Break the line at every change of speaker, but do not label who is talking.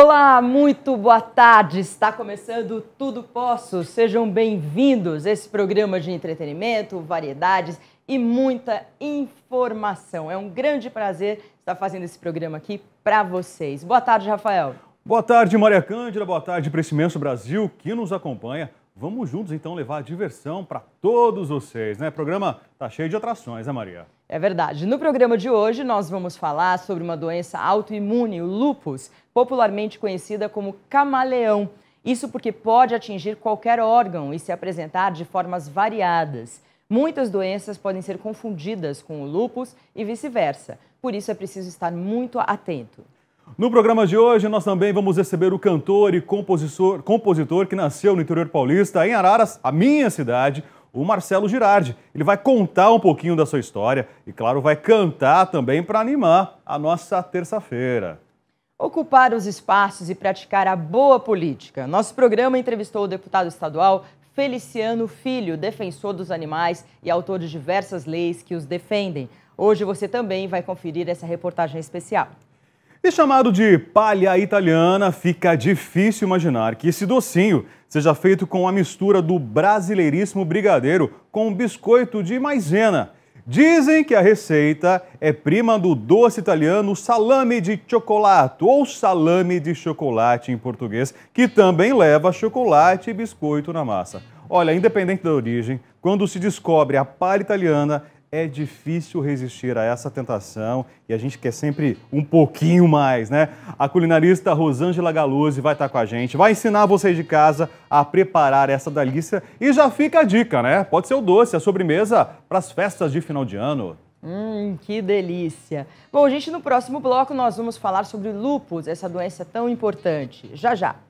Olá, muito boa tarde. Está começando Tudo Posso. Sejam bem-vindos a esse programa de entretenimento, variedades e muita informação. É um grande prazer estar fazendo esse programa aqui para vocês. Boa tarde, Rafael.
Boa tarde, Maria Cândida. Boa tarde para esse imenso Brasil que nos acompanha Vamos juntos então levar a diversão para todos vocês, né? O programa tá cheio de atrações, né, Maria?
É verdade. No programa de hoje nós vamos falar sobre uma doença autoimune, o lupus, popularmente conhecida como camaleão. Isso porque pode atingir qualquer órgão e se apresentar de formas variadas. Muitas doenças podem ser confundidas com o lupus e vice-versa. Por isso é preciso estar muito atento.
No programa de hoje, nós também vamos receber o cantor e compositor, compositor que nasceu no interior paulista, em Araras, a minha cidade, o Marcelo Girardi. Ele vai contar um pouquinho da sua história e, claro, vai cantar também para animar a nossa terça-feira.
Ocupar os espaços e praticar a boa política. Nosso programa entrevistou o deputado estadual Feliciano Filho, defensor dos animais e autor de diversas leis que os defendem. Hoje você também vai conferir essa reportagem especial.
E chamado de palha italiana, fica difícil imaginar que esse docinho seja feito com a mistura do brasileiríssimo brigadeiro com um biscoito de maisena. Dizem que a receita é prima do doce italiano salame de chocolate ou salame de chocolate em português, que também leva chocolate e biscoito na massa. Olha, independente da origem, quando se descobre a palha italiana, é difícil resistir a essa tentação e a gente quer sempre um pouquinho mais, né? A culinarista Rosângela Galuzzi vai estar com a gente, vai ensinar vocês de casa a preparar essa delícia e já fica a dica, né? Pode ser o doce, a sobremesa para as festas de final de ano. Hum,
que delícia! Bom, gente, no próximo bloco nós vamos falar sobre lupus, essa doença tão importante. Já já!